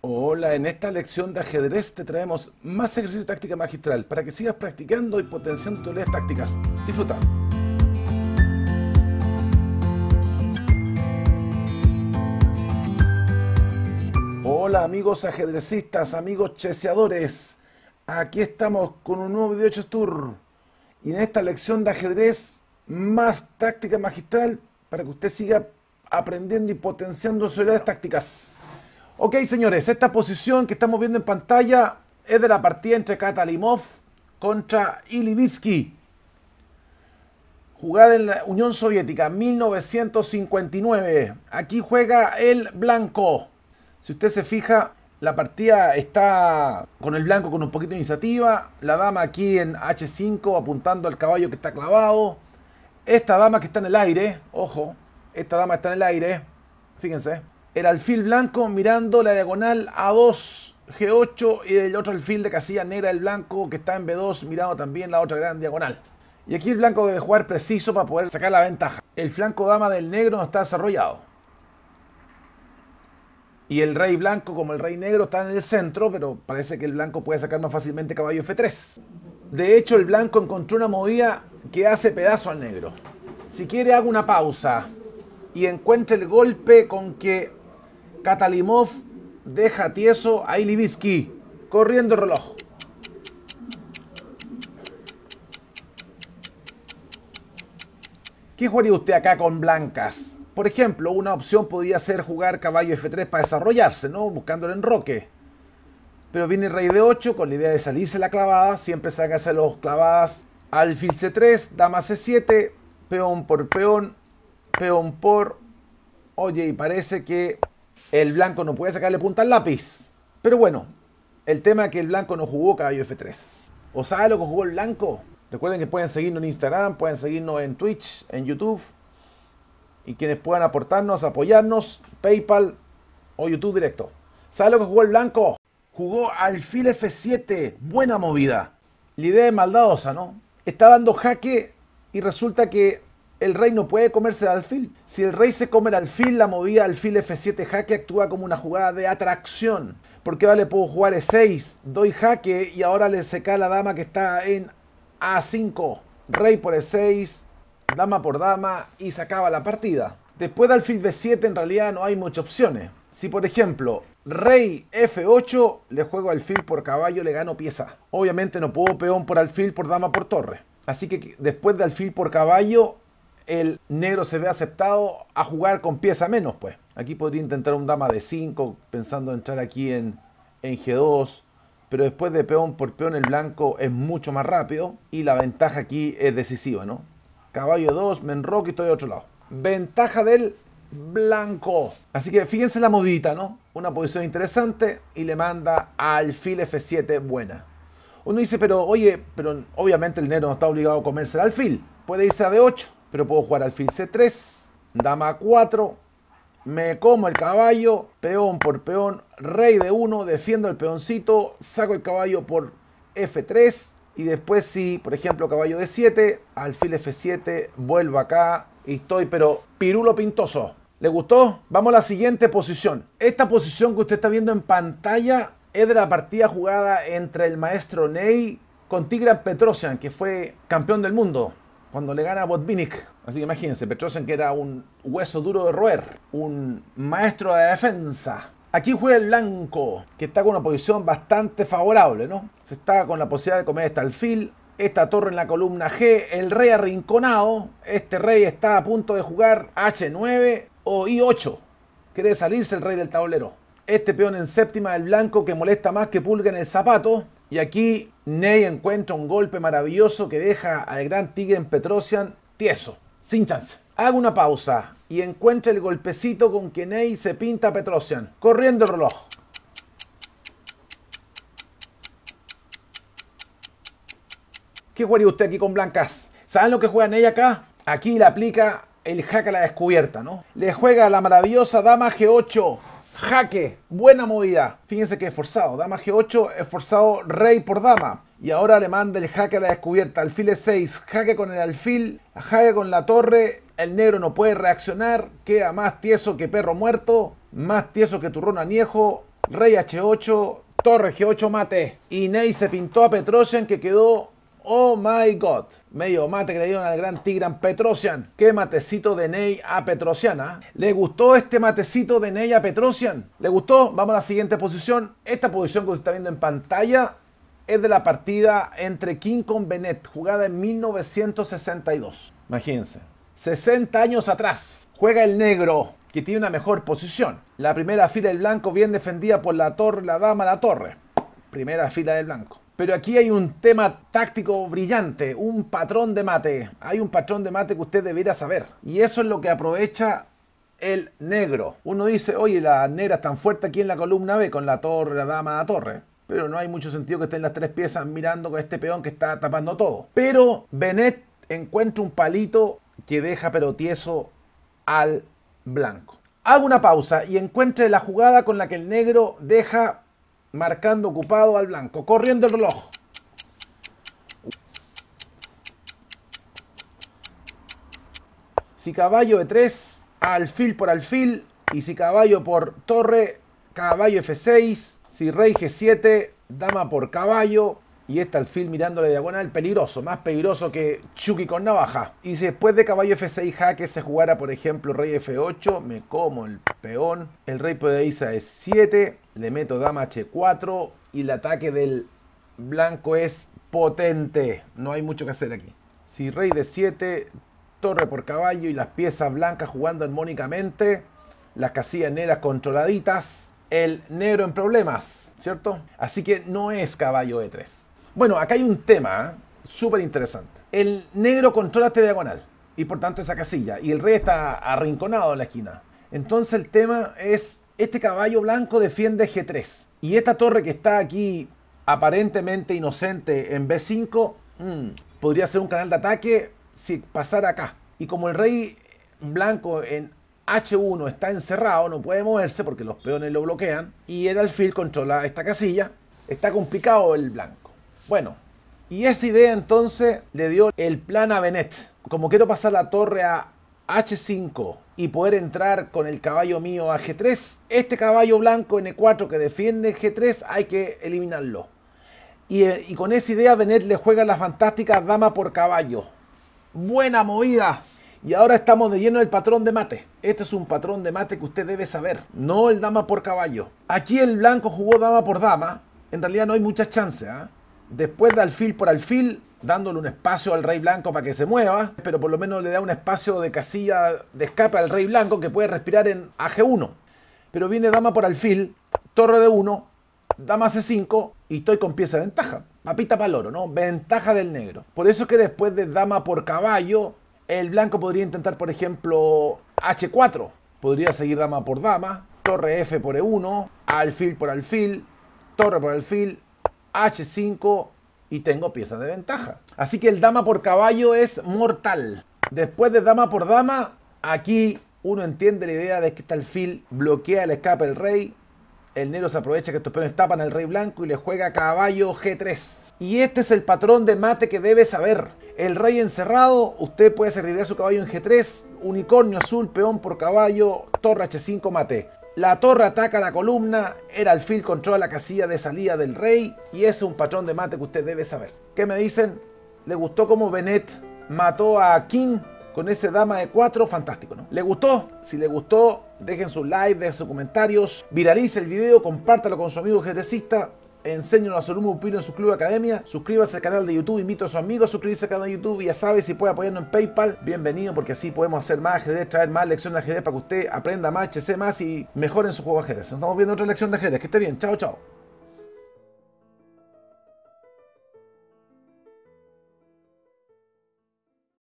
Hola, en esta lección de ajedrez te traemos más ejercicio de táctica magistral para que sigas practicando y potenciando tus habilidades tácticas. Disfruta. Hola amigos ajedrecistas, amigos cheseadores. Aquí estamos con un nuevo video de Chess Tour. Y en esta lección de ajedrez, más táctica magistral para que usted siga aprendiendo y potenciando sus habilidades tácticas. Ok, señores, esta posición que estamos viendo en pantalla es de la partida entre Katalimov contra Ilibitsky. Jugada en la Unión Soviética, 1959. Aquí juega el blanco. Si usted se fija, la partida está con el blanco con un poquito de iniciativa. La dama aquí en H5 apuntando al caballo que está clavado. Esta dama que está en el aire, ojo, esta dama está en el aire. Fíjense, el alfil blanco mirando la diagonal A2, G8 y el otro alfil de casilla negra, el blanco que está en B2 mirando también la otra gran diagonal. Y aquí el blanco debe jugar preciso para poder sacar la ventaja. El flanco dama del negro no está desarrollado. Y el rey blanco como el rey negro está en el centro, pero parece que el blanco puede sacar más fácilmente caballo F3. De hecho, el blanco encontró una movida que hace pedazo al negro. Si quiere, hago una pausa y encuentre el golpe con que Katalimov deja tieso a Ilibisky. Corriendo el reloj. ¿Qué jugaría usted acá con blancas? Por ejemplo, una opción podría ser jugar caballo F3 para desarrollarse, ¿no? Buscando el enroque. Pero viene rey de 8 con la idea de salirse la clavada. Siempre hacer los clavadas. Alfil C3, dama C7, peón por peón, peón por... Oye, y parece que el blanco no puede sacarle punta al lápiz. Pero bueno, el tema es que el blanco no jugó caballo F3. ¿O sabe lo que jugó el blanco? Recuerden que pueden seguirnos en Instagram, pueden seguirnos en Twitch, en YouTube. Y quienes puedan aportarnos, apoyarnos, PayPal o YouTube directo. ¿Sabe lo que jugó el blanco? Jugó alfil F7. Buena movida. La idea es maldadosa, ¿no? Está dando jaque y resulta que el rey no puede comerse alfil. Si el rey se come el alfil, la movida alfil F7 jaque actúa como una jugada de atracción. Porque vale, puedo jugar E6, doy jaque y ahora le seca la dama que está en A5. Rey por E6, dama por dama y se acaba la partida. Después de alfil B7 en realidad no hay muchas opciones. Si por ejemplo, rey F8, le juego alfil por caballo, le gano pieza. Obviamente no puedo peón por alfil, por dama, por torre. Así que después de alfil por caballo, el negro se ve aceptado a jugar con pieza menos, pues. Aquí podría intentar un dama de 5, pensando entrar aquí en, en G2. Pero después de peón por peón el blanco es mucho más rápido y la ventaja aquí es decisiva, ¿no? Caballo 2, me y estoy de otro lado. Ventaja del blanco. Así que fíjense la modita, ¿no? Una posición interesante y le manda alfil F7 buena. Uno dice, pero oye, pero obviamente el negro no está obligado a comerse el alfil. Puede irse a D8 pero puedo jugar alfil c3, dama 4 me como el caballo, peón por peón, rey de 1, defiendo el peoncito, saco el caballo por f3 y después si, por ejemplo, caballo de 7 alfil f7, vuelvo acá y estoy pero pirulo pintoso. ¿Le gustó? Vamos a la siguiente posición. Esta posición que usted está viendo en pantalla es de la partida jugada entre el maestro Ney con Tigran Petrosian, que fue campeón del mundo cuando le gana a Botvinnik. Así que imagínense, Petrosen que era un hueso duro de roer, un maestro de defensa. Aquí juega el blanco, que está con una posición bastante favorable, ¿no? Se está con la posibilidad de comer esta alfil, esta torre en la columna G, el rey arrinconado, este rey está a punto de jugar H9 o I8. Quiere salirse el rey del tablero. Este peón en séptima del blanco que molesta más que pulga en el zapato. Y aquí Ney encuentra un golpe maravilloso que deja al gran tigre Petrosian tieso, sin chance. Haga una pausa y encuentra el golpecito con que Ney se pinta Petrosian, corriendo el reloj. ¿Qué jugaría usted aquí con blancas? ¿Saben lo que juega Ney acá? Aquí le aplica el hack a la descubierta, ¿no? Le juega la maravillosa dama G8 Jaque, buena movida. Fíjense que es forzado, Dama G8, forzado rey por dama. Y ahora le manda el jaque a la descubierta. Alfil E6, jaque con el alfil, jaque con la torre. El negro no puede reaccionar. Queda más tieso que perro muerto. Más tieso que turrón añejo. Rey H8, torre G8 mate. Y Ney se pintó a Petrosian que quedó Oh my God. Medio mate que le dieron al gran Tigran Petrosian. Qué matecito de Ney a Petrosian. ¿ah? ¿Le gustó este matecito de Ney a Petrosian? ¿Le gustó? Vamos a la siguiente posición. Esta posición que usted está viendo en pantalla es de la partida entre King con Bennett, jugada en 1962. Imagínense. 60 años atrás, juega el negro, que tiene una mejor posición. La primera fila del blanco bien defendida por la torre, la dama, la torre. Primera fila del blanco. Pero aquí hay un tema táctico brillante, un patrón de mate. Hay un patrón de mate que usted debería saber. Y eso es lo que aprovecha el negro. Uno dice, oye, la negra es tan fuerte aquí en la columna B, con la torre, la dama, la torre. Pero no hay mucho sentido que estén las tres piezas mirando con este peón que está tapando todo. Pero Benet encuentra un palito que deja pero tieso al blanco. Hago una pausa y encuentre la jugada con la que el negro deja marcando ocupado al blanco, corriendo el reloj. Si caballo e 3, alfil por alfil, y si caballo por torre, caballo F6, si rey G7, dama por caballo, y este alfil mirando la diagonal, peligroso, más peligroso que Chucky con navaja. Y si después de caballo F6 jaque se jugara, por ejemplo, rey F8, me como el peón. El rey poderiza es 7, le meto dama H4 y el ataque del blanco es potente. No hay mucho que hacer aquí. Si rey de 7, torre por caballo y las piezas blancas jugando armónicamente, las casillas negras controladitas, el negro en problemas, ¿cierto? Así que no es caballo E3. Bueno, acá hay un tema ¿eh? súper interesante. El negro controla este diagonal y por tanto esa casilla. Y el rey está arrinconado en la esquina. Entonces el tema es, este caballo blanco defiende G3. Y esta torre que está aquí aparentemente inocente en B5, mm, podría ser un canal de ataque si pasara acá. Y como el rey blanco en H1 está encerrado, no puede moverse porque los peones lo bloquean. Y el alfil controla esta casilla. Está complicado el blanco. Bueno, y esa idea entonces le dio el plan a Benet. Como quiero pasar la torre a H5 y poder entrar con el caballo mío a G3, este caballo blanco en E4 que defiende G3 hay que eliminarlo. Eh, y, con esa idea Benet le juega la fantástica dama por caballo. Buena movida. Y ahora estamos de lleno del patrón de mate. Este es un patrón de mate que usted debe saber, no el dama por caballo. Aquí el blanco jugó dama por dama. En realidad no hay muchas chances. ¿ah? después de alfil por alfil, dándole un espacio al rey blanco para que se mueva, pero por lo menos le da un espacio de casilla de escape al rey blanco que puede respirar en AG1. Pero viene dama por alfil, torre de 1, dama C5 y estoy con pieza de ventaja. Papita para oro, ¿no? Ventaja del negro. Por eso es que después de dama por caballo, el blanco podría intentar, por ejemplo, H4. Podría seguir dama por dama, torre F por E1, alfil por alfil, torre por alfil, H5 y tengo piezas de ventaja. Así que el dama por caballo es mortal. Después de dama por dama, aquí uno entiende la idea de que tal este fil bloquea el escape del rey. El negro se aprovecha que estos peones tapan al rey blanco y le juega caballo G3. Y este es el patrón de mate que debe saber. El rey encerrado, usted puede a su caballo en G3, unicornio azul, peón por caballo, torre H5 mate. La torre ataca la columna, el alfil controla la casilla de salida del rey y ese es un patrón de mate que usted debe saber. ¿Qué me dicen? ¿Le gustó cómo Benet mató a King con ese dama de 4? Fantástico, ¿no? ¿Le gustó? Si le gustó, dejen su like, dejen sus comentarios, viralice el video, compártalo con su amigo GTCista. Enseño a un pino en su club academia. Suscríbase al canal de YouTube, invito a sus amigos a suscribirse al canal de YouTube. Ya sabe, si puede apoyarnos en PayPal, bienvenido, porque así podemos hacer más ajedrez, traer más lecciones de ajedrez para que usted aprenda más, HC más y mejore en su juego de ajedrez. Nos estamos viendo otra lección de ajedrez. Que esté bien, chao, chao.